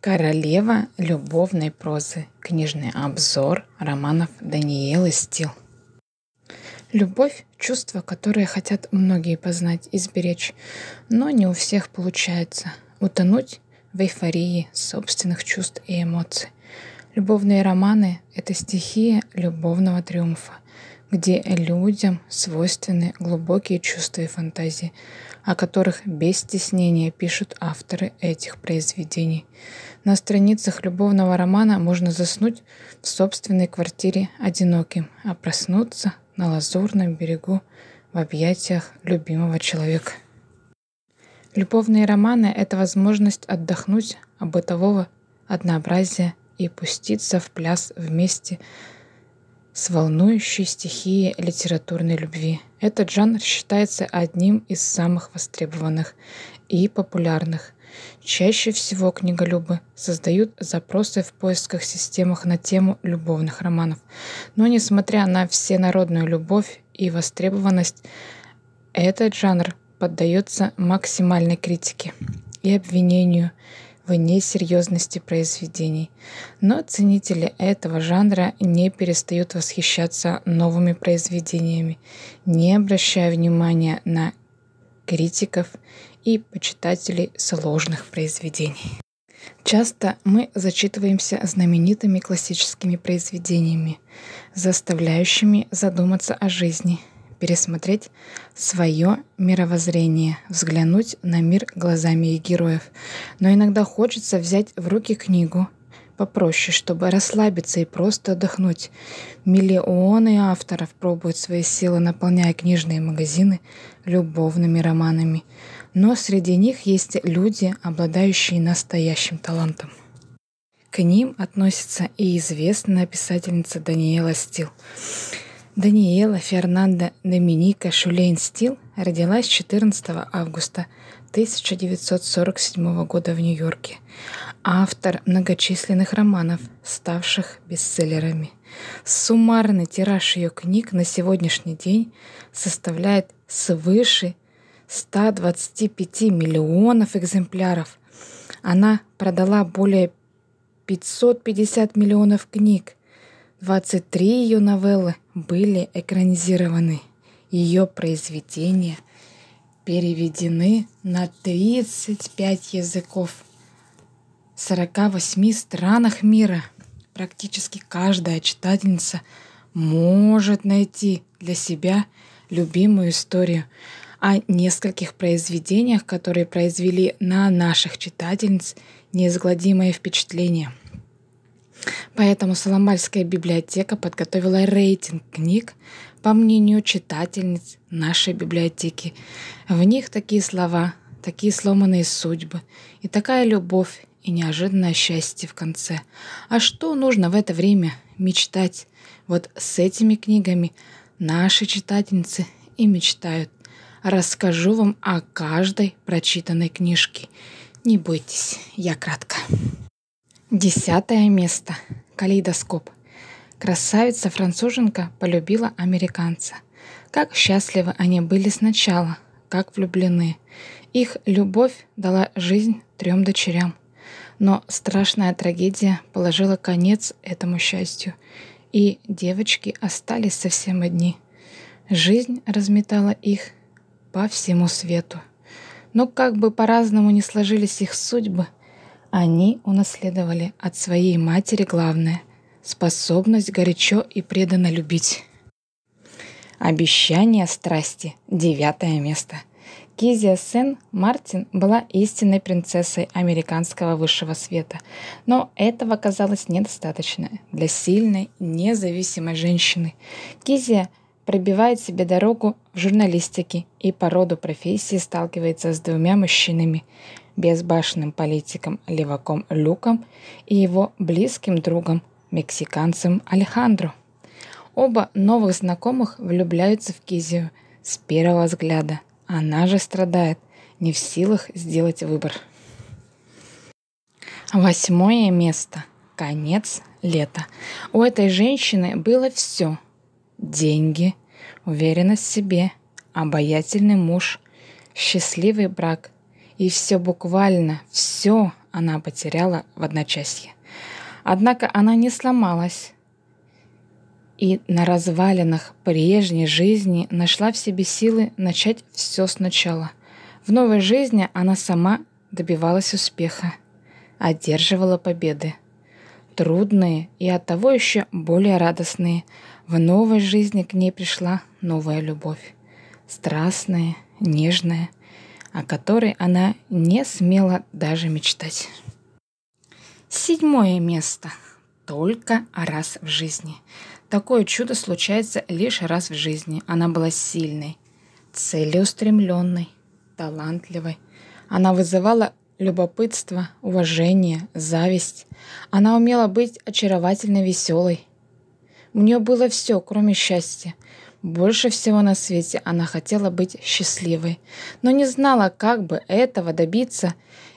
Королева любовной прозы. Книжный обзор романов Даниэлы Стил. Любовь – чувство, которое хотят многие познать и сберечь, но не у всех получается. Утонуть в эйфории собственных чувств и эмоций. Любовные романы – это стихия любовного триумфа – где людям свойственны глубокие чувства и фантазии, о которых без стеснения пишут авторы этих произведений. На страницах любовного романа можно заснуть в собственной квартире одиноким, а проснуться на лазурном берегу в объятиях любимого человека. Любовные романы – это возможность отдохнуть от бытового однообразия и пуститься в пляс вместе с волнующей стихией литературной любви. Этот жанр считается одним из самых востребованных и популярных. Чаще всего книголюбы создают запросы в поисках системах на тему любовных романов. Но несмотря на всенародную любовь и востребованность, этот жанр поддается максимальной критике и обвинению – вне серьезности произведений. Но ценители этого жанра не перестают восхищаться новыми произведениями, не обращая внимания на критиков и почитателей сложных произведений. Часто мы зачитываемся знаменитыми классическими произведениями, заставляющими задуматься о жизни – пересмотреть свое мировоззрение, взглянуть на мир глазами их героев. Но иногда хочется взять в руки книгу попроще, чтобы расслабиться и просто отдохнуть. Миллионы авторов пробуют свои силы, наполняя книжные магазины любовными романами. Но среди них есть люди, обладающие настоящим талантом. К ним относится и известная писательница Даниэла Стил. Даниэла Фернанда Доминика Шулейн-Стил родилась 14 августа 1947 года в Нью-Йорке, автор многочисленных романов, ставших бестселлерами. Суммарный тираж ее книг на сегодняшний день составляет свыше 125 миллионов экземпляров. Она продала более 550 миллионов книг, 23 ее новеллы – были экранизированы. Ее произведения переведены на 35 языков в 48 странах мира. Практически каждая читательница может найти для себя любимую историю о нескольких произведениях, которые произвели на наших читательниц неизгладимое впечатление – Поэтому Соломальская библиотека подготовила рейтинг книг, по мнению читательниц нашей библиотеки. В них такие слова, такие сломанные судьбы и такая любовь и неожиданное счастье в конце. А что нужно в это время мечтать? Вот с этими книгами наши читательницы и мечтают. Расскажу вам о каждой прочитанной книжке. Не бойтесь, я кратко. Десятое место. Калейдоскоп. Красавица-француженка полюбила американца. Как счастливы они были сначала, как влюблены. Их любовь дала жизнь трем дочерям. Но страшная трагедия положила конец этому счастью, и девочки остались совсем одни. Жизнь разметала их по всему свету. Но как бы по-разному не сложились их судьбы – они унаследовали от своей матери главное – способность горячо и преданно любить. Обещание страсти – девятое место. Кизия Сен Мартин была истинной принцессой американского высшего света, но этого казалось недостаточно для сильной, независимой женщины. Кизия пробивает себе дорогу в журналистике и по роду профессии сталкивается с двумя мужчинами – безбашенным политиком Леваком Люком и его близким другом мексиканцем Алехандро. Оба новых знакомых влюбляются в Кизию с первого взгляда. Она же страдает, не в силах сделать выбор. Восьмое место. Конец лета. У этой женщины было все. Деньги, уверенность в себе, обаятельный муж, счастливый брак – и все буквально, все она потеряла в одночасье. Однако она не сломалась и на развалинах прежней жизни нашла в себе силы начать все сначала. В новой жизни она сама добивалась успеха, одерживала победы. Трудные и оттого еще более радостные. В новой жизни к ней пришла новая любовь. Страстная, нежная, о которой она не смела даже мечтать. Седьмое место. Только раз в жизни. Такое чудо случается лишь раз в жизни. Она была сильной, целеустремленной, талантливой. Она вызывала любопытство, уважение, зависть. Она умела быть очаровательно веселой. У нее было все, кроме счастья. Больше всего на свете она хотела быть счастливой, но не знала, как бы этого добиться,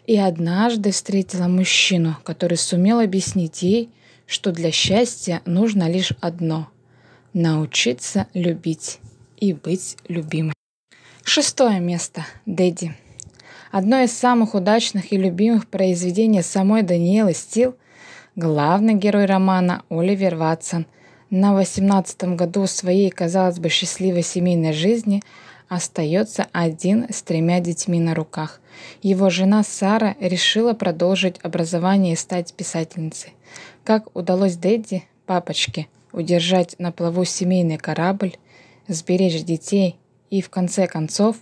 и однажды встретила мужчину, который сумел объяснить ей, что для счастья нужно лишь одно – научиться любить и быть любимой. Шестое место. Дэдди. Одно из самых удачных и любимых произведений самой Даниэлы Стил – главный герой романа Оливер Ватсон – на 18 году своей, казалось бы, счастливой семейной жизни остается один с тремя детьми на руках. Его жена Сара решила продолжить образование и стать писательницей. Как удалось Дэдди, папочке, удержать на плаву семейный корабль, сберечь детей и, в конце концов,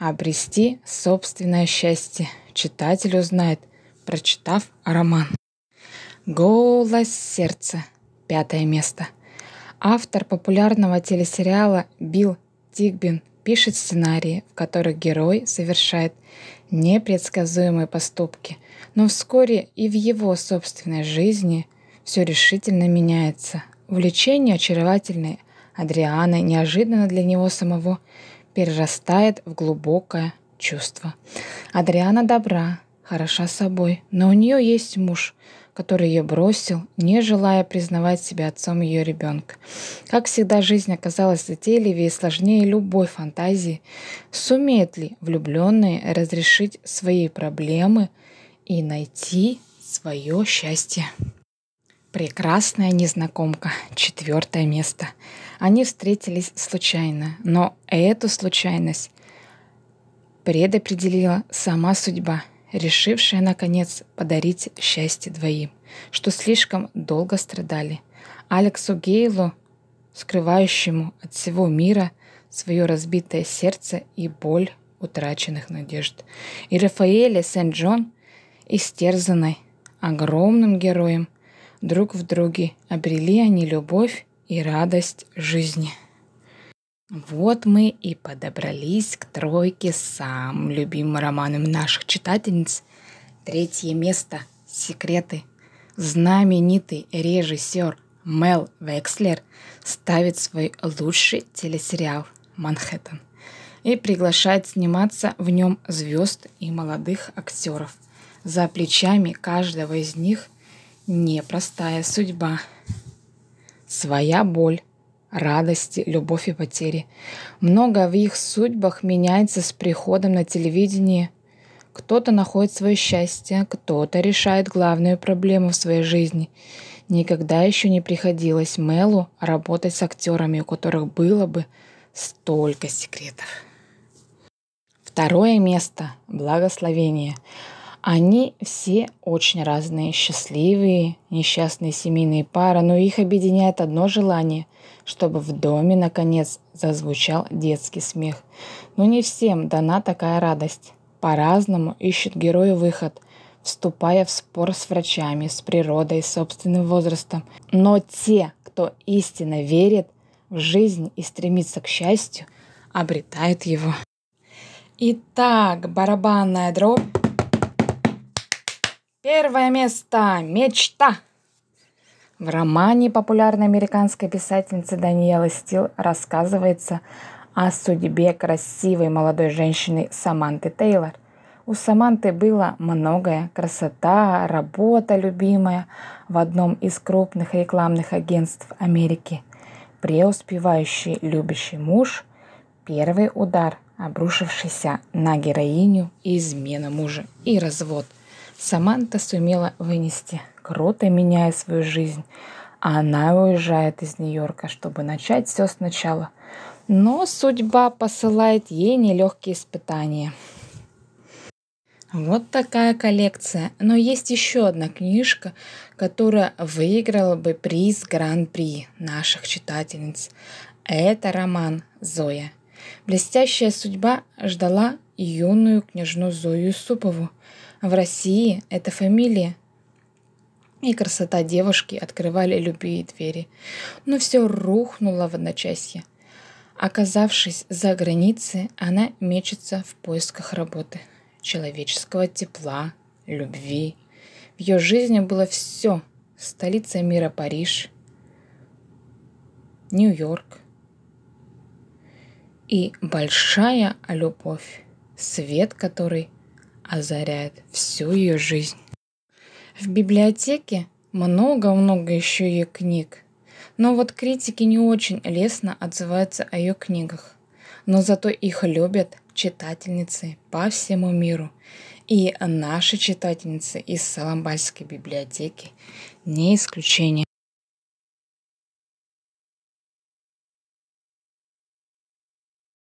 обрести собственное счастье, читатель узнает, прочитав роман. Голос сердца – пятое место. Автор популярного телесериала Билл Тигбин пишет сценарии, в которых герой совершает непредсказуемые поступки, но вскоре и в его собственной жизни все решительно меняется. Увлечение очаровательной Адрианы неожиданно для него самого перерастает в глубокое чувство. Адриана добра, хороша собой, но у нее есть муж – который ее бросил, не желая признавать себя отцом ее ребенка. Как всегда, жизнь оказалась затейливее и сложнее любой фантазии. Сумеет ли влюбленные разрешить свои проблемы и найти свое счастье? Прекрасная незнакомка. Четвертое место. Они встретились случайно, но эту случайность предопределила сама судьба решившая, наконец, подарить счастье двоим, что слишком долго страдали. Алексу Гейлу, скрывающему от всего мира свое разбитое сердце и боль утраченных надежд, и Рафаэле сен джон истерзанной огромным героем, друг в друге обрели они любовь и радость жизни. Вот мы и подобрались к тройке самым любимым романом наших читательниц. Третье место «Секреты». Знаменитый режиссер Мел Векслер ставит свой лучший телесериал «Манхэттен» и приглашает сниматься в нем звезд и молодых актеров. За плечами каждого из них непростая судьба, своя боль, радости, любовь и потери. Многое в их судьбах меняется с приходом на телевидение. Кто-то находит свое счастье, кто-то решает главную проблему в своей жизни. Никогда еще не приходилось Мелу работать с актерами, у которых было бы столько секретов. Второе место – благословение. Они все очень разные, счастливые, несчастные семейные пары, но их объединяет одно желание, чтобы в доме, наконец, зазвучал детский смех. Но не всем дана такая радость. По-разному ищут герои выход, вступая в спор с врачами, с природой, с собственным возрастом. Но те, кто истинно верит в жизнь и стремится к счастью, обретают его. Итак, барабанная дробь Первое место – мечта. В романе популярной американской писательницы Даниэлы Стил рассказывается о судьбе красивой молодой женщины Саманты Тейлор. У Саманты было многое – красота, работа любимая в одном из крупных рекламных агентств Америки. Преуспевающий любящий муж – первый удар, обрушившийся на героиню измена мужа и развод – Саманта сумела вынести, круто меняя свою жизнь, а она уезжает из Нью-Йорка, чтобы начать все сначала. Но судьба посылает ей нелегкие испытания. Вот такая коллекция. Но есть еще одна книжка, которая выиграла бы приз Гран-при наших читательниц. Это роман «Зоя». Блестящая судьба ждала юную княжну Зою Супову. В России это фамилия и красота девушки открывали любые двери. Но все рухнуло в одночасье. Оказавшись за границей, она мечется в поисках работы, человеческого тепла, любви. В ее жизни было все. Столица мира Париж, Нью-Йорк и большая любовь, свет которой – озаряет всю ее жизнь. В библиотеке много-много еще ее книг, но вот критики не очень лестно отзываются о ее книгах, но зато их любят читательницы по всему миру. И наши читательницы из Соломбальской библиотеки не исключение.